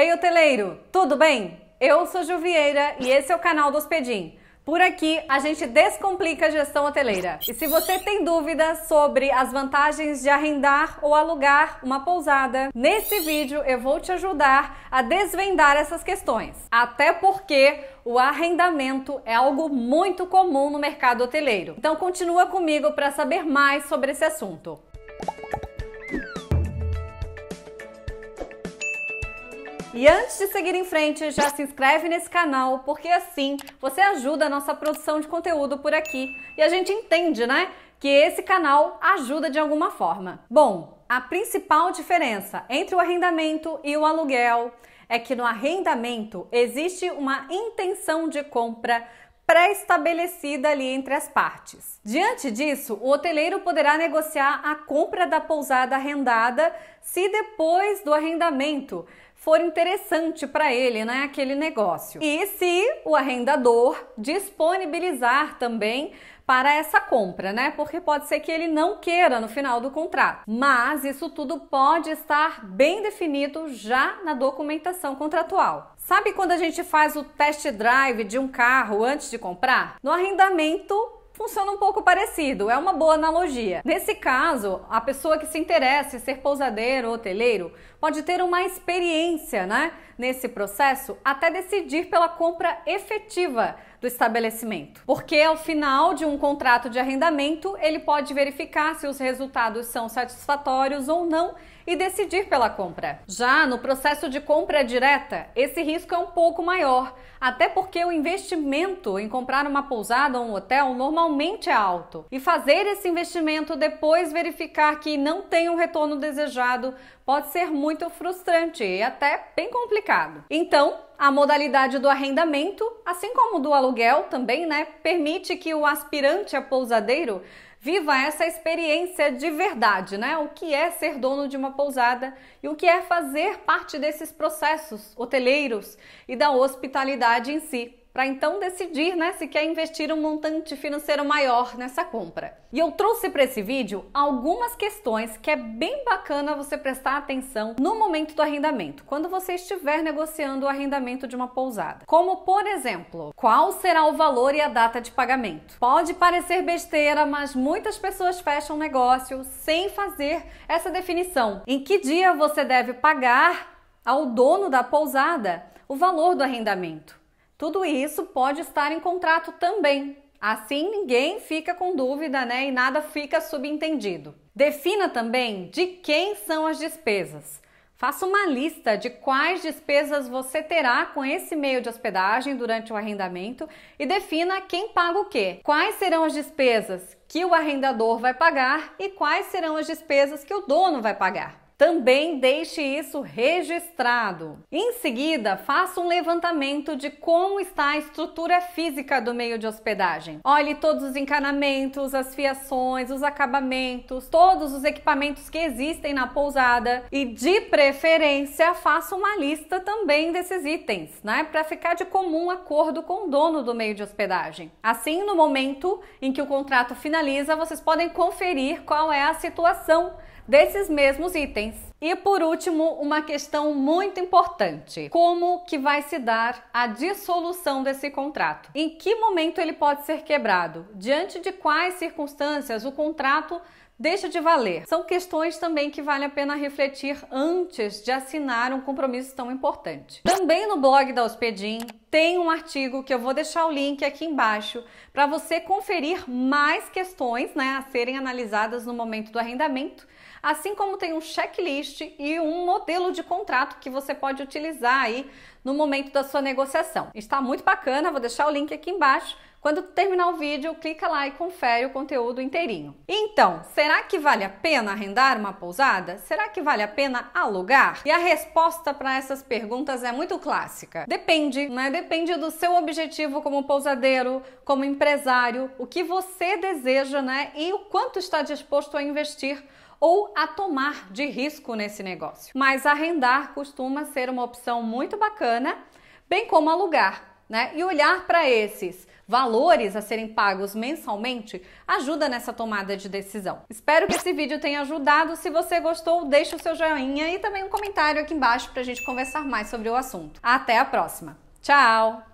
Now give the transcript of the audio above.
Ei, hoteleiro, tudo bem? Eu sou Ju Vieira e esse é o canal do Hospedim. Por aqui a gente descomplica a gestão hoteleira. E se você tem dúvidas sobre as vantagens de arrendar ou alugar uma pousada, nesse vídeo eu vou te ajudar a desvendar essas questões. Até porque o arrendamento é algo muito comum no mercado hoteleiro. Então continua comigo para saber mais sobre esse assunto. E antes de seguir em frente, já se inscreve nesse canal, porque assim você ajuda a nossa produção de conteúdo por aqui. E a gente entende, né, que esse canal ajuda de alguma forma. Bom, a principal diferença entre o arrendamento e o aluguel é que no arrendamento existe uma intenção de compra pré-estabelecida ali entre as partes. Diante disso, o hoteleiro poderá negociar a compra da pousada arrendada se depois do arrendamento for interessante para ele, né, aquele negócio. E se o arrendador disponibilizar também para essa compra, né? Porque pode ser que ele não queira no final do contrato. Mas isso tudo pode estar bem definido já na documentação contratual. Sabe quando a gente faz o test drive de um carro antes de comprar? No arrendamento funciona um pouco parecido, é uma boa analogia. Nesse caso, a pessoa que se interessa em ser pousadeiro ou hoteleiro pode ter uma experiência né, nesse processo até decidir pela compra efetiva do estabelecimento. Porque ao final de um contrato de arrendamento, ele pode verificar se os resultados são satisfatórios ou não e decidir pela compra. Já no processo de compra direta, esse risco é um pouco maior, até porque o investimento em comprar uma pousada ou um hotel normalmente é alto. E fazer esse investimento depois verificar que não tem o um retorno desejado pode ser muito frustrante e até bem complicado. Então, a modalidade do arrendamento, assim como do aluguel também, né, permite que o aspirante a pousadeiro viva essa experiência de verdade, né? O que é ser dono de uma pousada e o que é fazer parte desses processos hoteleiros e da hospitalidade em si para então decidir né, se quer investir um montante financeiro maior nessa compra. E eu trouxe para esse vídeo algumas questões que é bem bacana você prestar atenção no momento do arrendamento, quando você estiver negociando o arrendamento de uma pousada. Como, por exemplo, qual será o valor e a data de pagamento? Pode parecer besteira, mas muitas pessoas fecham negócio sem fazer essa definição. Em que dia você deve pagar ao dono da pousada o valor do arrendamento? Tudo isso pode estar em contrato também. Assim ninguém fica com dúvida, né? E nada fica subentendido. Defina também de quem são as despesas. Faça uma lista de quais despesas você terá com esse meio de hospedagem durante o arrendamento e defina quem paga o quê. Quais serão as despesas que o arrendador vai pagar e quais serão as despesas que o dono vai pagar. Também deixe isso registrado. Em seguida, faça um levantamento de como está a estrutura física do meio de hospedagem. Olhe todos os encanamentos, as fiações, os acabamentos, todos os equipamentos que existem na pousada e de preferência faça uma lista também desses itens, né, para ficar de comum acordo com o dono do meio de hospedagem. Assim, no momento em que o contrato finaliza, vocês podem conferir qual é a situação desses mesmos itens. E por último, uma questão muito importante: como que vai se dar a dissolução desse contrato? Em que momento ele pode ser quebrado? Diante de quais circunstâncias o contrato deixa de valer. São questões também que vale a pena refletir antes de assinar um compromisso tão importante. Também no blog da Hospedim tem um artigo que eu vou deixar o link aqui embaixo para você conferir mais questões né, a serem analisadas no momento do arrendamento, assim como tem um checklist e um modelo de contrato que você pode utilizar aí no momento da sua negociação. Está muito bacana, vou deixar o link aqui embaixo quando terminar o vídeo, clica lá e confere o conteúdo inteirinho. Então, será que vale a pena arrendar uma pousada? Será que vale a pena alugar? E a resposta para essas perguntas é muito clássica. Depende, né? Depende do seu objetivo como pousadeiro, como empresário, o que você deseja, né? E o quanto está disposto a investir ou a tomar de risco nesse negócio. Mas arrendar costuma ser uma opção muito bacana, bem como alugar né? E olhar para esses valores a serem pagos mensalmente ajuda nessa tomada de decisão. Espero que esse vídeo tenha ajudado. Se você gostou, deixa o seu joinha e também um comentário aqui embaixo para a gente conversar mais sobre o assunto. Até a próxima. Tchau!